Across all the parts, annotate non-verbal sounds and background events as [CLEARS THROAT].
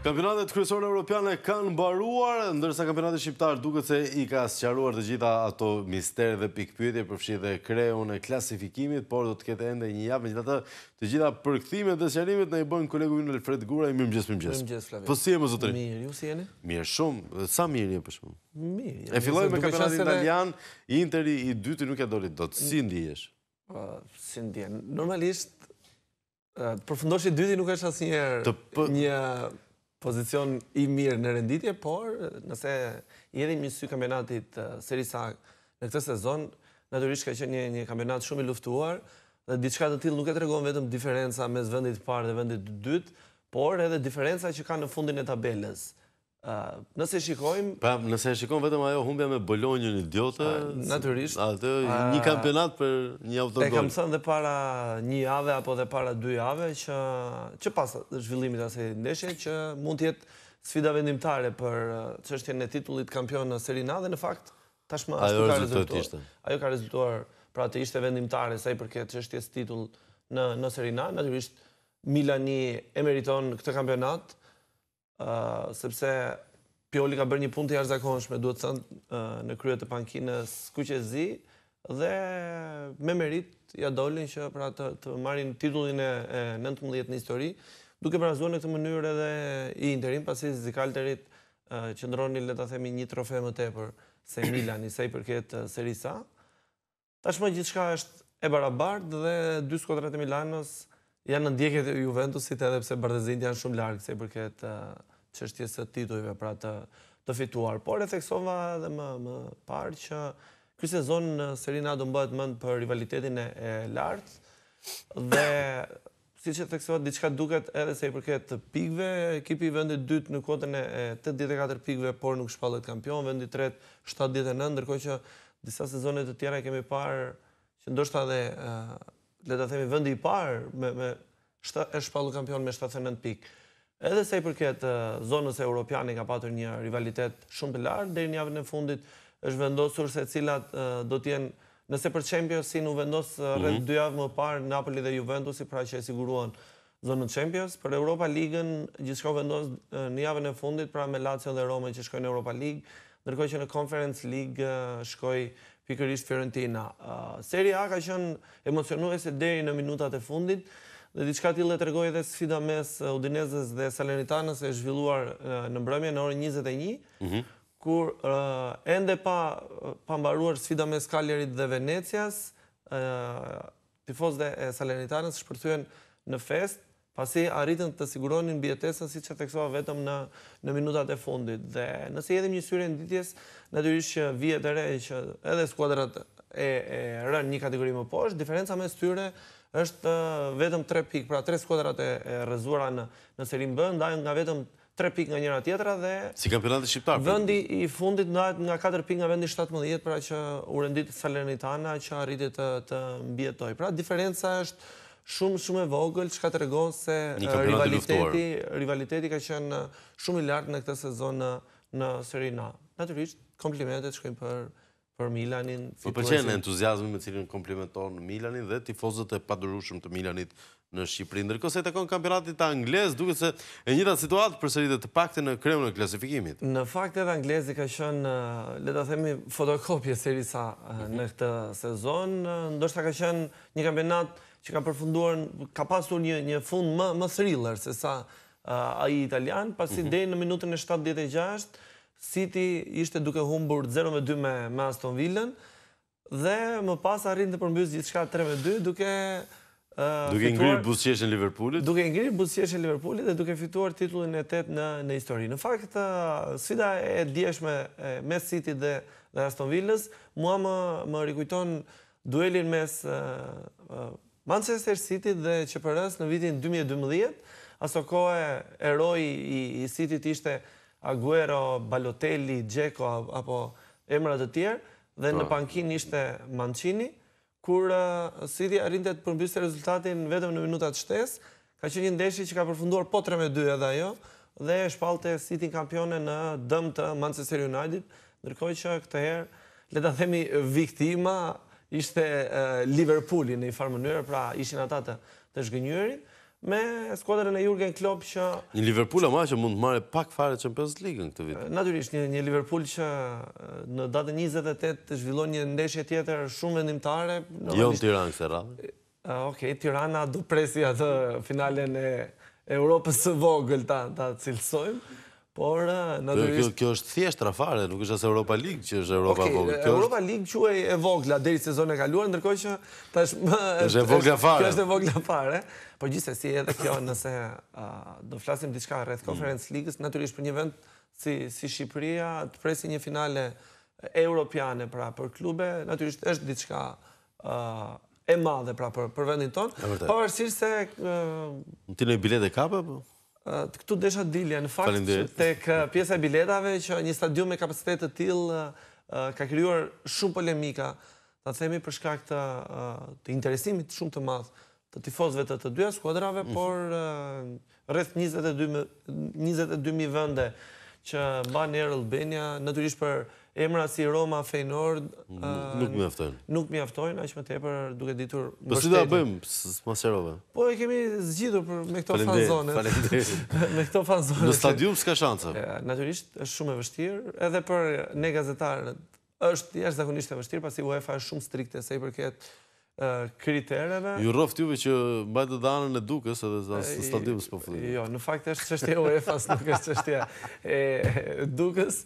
Kampionatet kryesore europiane kanë mbaruar, ndërsa kampionati shqiptar duket se i ka sqaruar të gjitha ato misteri dhe pikpyetje përfshi dhe kreun e klasifikimit, por do të ketë ende një javë, megjithatë, të gjitha përkthimet dhe sqarimet na i bën kolegu ynë Alfred Gura i mirëmëngjes mirëmëngjes. Mirëmëngjes Flavio. Po si jemi zotëri? Mirë, ju si jeni? Mirë shumë, sa mirë jemi për shkakun. Mirë. E filloi me kampionatin italian, Interi i dytë nuk e doli dot. Si ndihesh? Po, si ndjen? Normalisht Uh, përfundoshi i dyti nuk është asnjëherë një pozicion i mirë në renditje, por nëse i edhim një sy kampionatit Serisa në këtë sezon, naturisht ka qenë një kampionat shumë i luftuar, dhe diçka të tilë nuk e tregon vetëm diferenca mes vendit parë dhe vendit dytë, por edhe diferenca që ka në fundin e tabeles. Nëse shikojmë... Pra, nëse shikojmë vetëm ajo humbja me Bologna një idiotë... Naturisht... Atë, një kampionat për një autogol... E kam sënë dhe para një ave, apo dhe para duj ave, që pas zhvillimit asë e ndeshe, që mund të jetë sfida vendimtare për që është e titullit kampion në Serina, dhe në fakt, tashma... ka rezultuar Ajo ka rezultuar, pra të ishte vendimtare, saj për këtë është jesë titull në Serina, naturisht, Milani e meriton këtë kampionatë, sepse Pioli ka bërë një punë të jashtëzakonshme, duhet të thënë në krye të pankinës Kuqezi dhe me merit ja dolën që pra të marrin titullin e 19 në histori, duke parazuar në këtë mënyrë edhe i Interin pasi Zicalterit qëndroni le ta themi një trofe më tepër se Milani sa i përket Serie A. Tashmë gjithçka është e barabartë dhe dy skuadrat e Milanos janë në ndjekje të Juventusit edhe pse bardhëzit janë shumë larg se i përket është qështjes të titujve pra të, të fituar. Por e theksova dhe më, më parë që kjo sezon në Serina do mbëhet mend për rivalitetin e, lartë dhe [CLEARS THROAT] si që theksova diçka duket edhe se i përket të pikve, ekipi i vendit dytë në kuotën e 84 pikve, por nuk shpallet kampion, vendi i tretë 79, ndërkohë që disa sezone të tjera kemi parë që ndoshta dhe le ta themi vendi i parë me me shpallu kampion me 79 pikë edhe se i përket zonës e Europiani ka patur një rivalitet shumë pëllar, dhe një javën e fundit është vendosur se cilat do tjenë, nëse për Champions, si në vendosë rrëtë mhm. dy javë më parë, Napoli dhe Juventus, si pra që e siguruan zonën Champions. Për Europa Ligën, gjithë shko vendosë një javën e fundit, pra me Lazio dhe Rome që shkojnë Europa Ligë, nërkoj që në Conference Ligë shkoj pikërishë Fiorentina. Serie A ka qënë emocionuese deri në minutat e fundit, Dhe diçka ti të regoj edhe sfida mes eh, Udinezës dhe Salernitanës e zhvilluar eh, në mbrëmje në orën 21, mhm. kur eh, ende pa pambaruar sfida mes Kallerit dhe Venecias, tifos dhe Salernitanës shpërthuen në fest, pasi arritën të siguronin bjetesën si që teksoa vetëm në minutat e fundit. Dhe nëse jedhim një në ditjes, të që vijet e rejë që edhe skuadrat e rënë një kategori më poshtë, diferenca mes tyre është uh, vetëm 3 pikë, pra 3 skuadrat e rrezuara në në Seri B nga vetëm 3 pikë nga njëra tjetra dhe si kampionati shqiptar. Pra. Vendi i fundit ndahet nga 4 pikë nga vendi 17, pra që u rendit Salernitana që arriti të të Pra diferenca është shumë shumë e vogël, çka tregon se uh, rivaliteti, rivaliteti ka qenë uh, shumë i lartë në këtë sezon në Serin A. Natyrisht, komplimentet shkojnë për për Milanin. Po, për përqenë e entuziasmi me cilin komplimenton Milanin dhe tifozët e padurushëm të Milanit në Shqipërin. Ndërkose e takon kampionatit anglez, duke se e njëta situatë për e të pakte në kremë në klasifikimit. Në fakt edhe anglezi ka shënë, le ta themi, fotokopje serisa mhm. në këtë sezon. ndoshta ka shënë një kampionat që ka përfunduar, ka pasur një fund më thriller, se sa i italian, pasi mhm. dhe në minutën e 76, City ishte duke humbur 0-2 me Aston Villën dhe më pas arrin të përmbyzë gjithë 3-2 duke duke ngrirë busqeshën Liverpoolit duke ngrirë busqeshën Liverpoolit dhe duke fituar titullin e tetë në histori në fakt, sfida e djeshme me City dhe dhe Aston Villas, mua më rikujton duelin mes Manchester City dhe që në vitin 2012, aso kohë e roj i City të ishte Aguero, Balotelli, Gjeko, apo emrat të tjerë, dhe në po. pankin ishte Mancini, kur City arrinte të përmbyste rezultatin vetëm në minutat shtes, ka që një ndeshi që ka përfunduar po 3-2 edhe ajo, dhe shpalte City në kampione në dëm të Manchester United, nërkoj që këtë herë, le të themi viktima, ishte Liverpooli në i farë mënyrë, pra ishin ata të shgënyërin, me skuadrën e Jurgen Klopp që një Liverpool ama që mund të marrë pak fare Champions League këtë vit. Natyrisht një një Liverpool që në datën 28 të zhvillon një ndeshje tjetër shumë vendimtare në Jo në Tiranë së radhë. Okej, Tirana du presi atë finalen e Europës së vogël ta ta cilsojmë. Por, eh, natyrisht... Kjo është thjesht rafare, nuk është asë Europa League që është Europa vogla. Europa League që e vogla, deri sezone kaluar, ndërkoj që... [LAUGHS] është e vogla fare. Kjo është e vogla fare. Por gjithë e si edhe kjo, nëse eh, do flasim diçka rreth mm. Conference League-ës, natyrisht për një vend si Shqipëria, të presi një finale europiane pra për klube, natyrisht është diçka eh, e madhe pra për vendin tonë. Por, sirë se... Në tine bilet e kape, po? të këtu desha dilja, dilje, në fakt, të pjesë e biletave, që një stadion me kapacitet të tilë ka kryuar shumë polemika, të themi përshka shkak të interesimit shumë të madhë, të tifozve të të dyja skuadrave, mhm. por rreth 22.000 vënde që ba në Albania, në të rishë për emra si Roma, Feyenoord... Nuk mi aftojnë. Nuk mi aftojnë, aq më tepër duke ditur Për Po si da bëjmë, maserove? Po e kemi zgjidur me këto fanzonet. [LAUGHS] Me këto fanzonet. Në stadium s'ka shanse. Naturisht, është shumë e vështirë, edhe për ne gazetarët, është jashtë zakonisht e vështirë, pasi UEFA është shumë strikte, se i përket kriterëve. Ju roft juve që dhe anën e dukes edhe në stadium s'po Jo, në fakt është qështje UEFA, nuk është qështje dukes.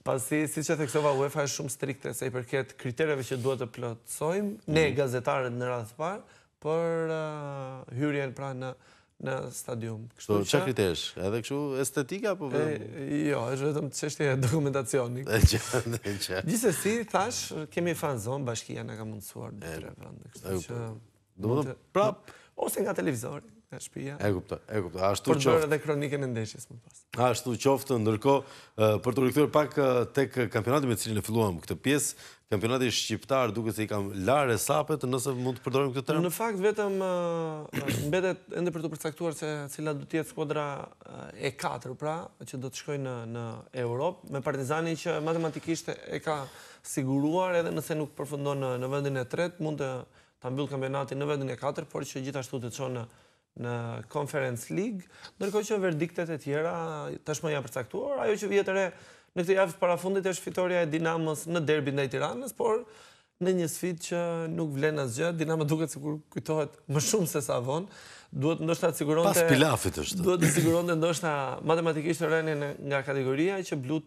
Pasi, si që theksova, UEFA e shumë strikte se i përket kriterëve që duhet të plotësojmë, ne mhm. gazetarët në radhë të parë, për uh, hyrjen pra në në stadium. Kështu që kritesh? Edhe kështu estetika? Jo, është vetëm të qështje dokumentacionik. [LAUGHS] E që, e Gjise si, thash, kemi fanzon, bashkia në ka mundësuar në tre Kështu që... Prap! Ose nga televizori e shpia. E kuptoj, e kuptoj. Ashtu qoftë. Por bërë edhe kronike në ndeshjes më pas. Ashtu qoftë, ndërko, për të rikëtër pak tek kampionatit me cilin e filluam këtë piesë, kampionati shqiptar duke se i kam lare sapet, nëse mund të përdorim këtë term? Në fakt, vetëm [CLEARS THROAT] mbetet ende për të përcaktuar se cila du tjetë skodra E4, pra, që do të shkoj në Europë, me partizani që matematikisht e ka siguruar edhe nëse nuk përfundon në vendin e tret, mund të të mbyllë kampionati në vendin e 4, por që gjithashtu të qonë në në Conference League, ndërkohë që verdiktet e tjera tashmë janë përcaktuar, ajo që vjetër e në këtë javë parafundit është fitoria e Dinamos në derbin ndaj Tiranës, por në një sfit që nuk vlen asgjë, Dinamo duket sikur kujtohet më shumë se sa von, duhet ndoshta të siguronte pas pilafit është. Duhet të siguronte ndoshta matematikisht rënien nga kategoria që blu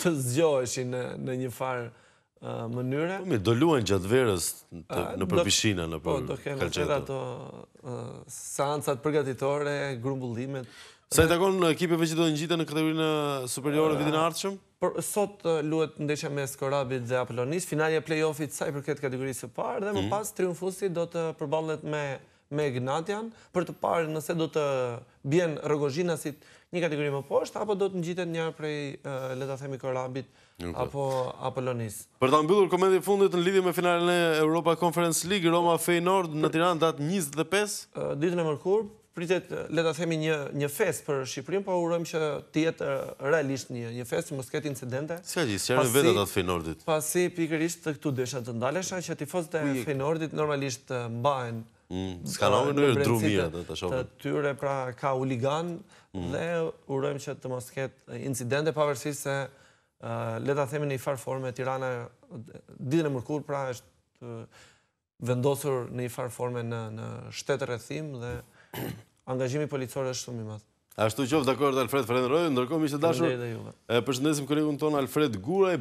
të zgjoheshin në në një farë mënyre. Po mi, do luajnë gjatë verës në përpishina, në po, për Po, do kemë të tëra të seansat përgatitore, grumbullimet. Sa i takon në ekipeve që do në gjitë në kategorinë superiore vitin artëshëm? Sot luet ndeshja me Skorabit dhe Apollonis, finalje play-offit sa i përket kategorisë parë, dhe më mhm. pas triumfusi do të përballet me me Ignatian për të parë nëse do të bjen Rogozhinasit si një kategori më poshtë apo do të ngjiten një prej eh, le ta themi Korabit apo Apolonis. Për ta mbyllur komentin fundit në lidhje me finalen e Europa Conference League Roma Feyenoord në Tiranë datë 25 eh, ditën e mërkurë pritet eh, le ta themi një një fest për Shqipërinë, po urojmë që të jetë realisht një një fest që mos ketë incidente. Si ajë, si vetë të Pasi pikërisht këtu desha të ndalesha që tifozët e Feyenoordit normalisht mbahen Mm. Ska në mënyrë dru mirë dhe të shopën. Të tyre pra ka uligan mm. dhe urojmë që të mos ketë incidente pavërsi se leta themi një farë forme tirana didin e mërkur pra është vendosur një farë forme në shtetë rëthim dhe [CLEARS THROAT] angajimi policore është shumë i madhë. Ashtu qovë dhe akord Alfred Frenderoj, ndërkohë mi që dashur, përshëndesim kolegun tonë Alfred Guraj,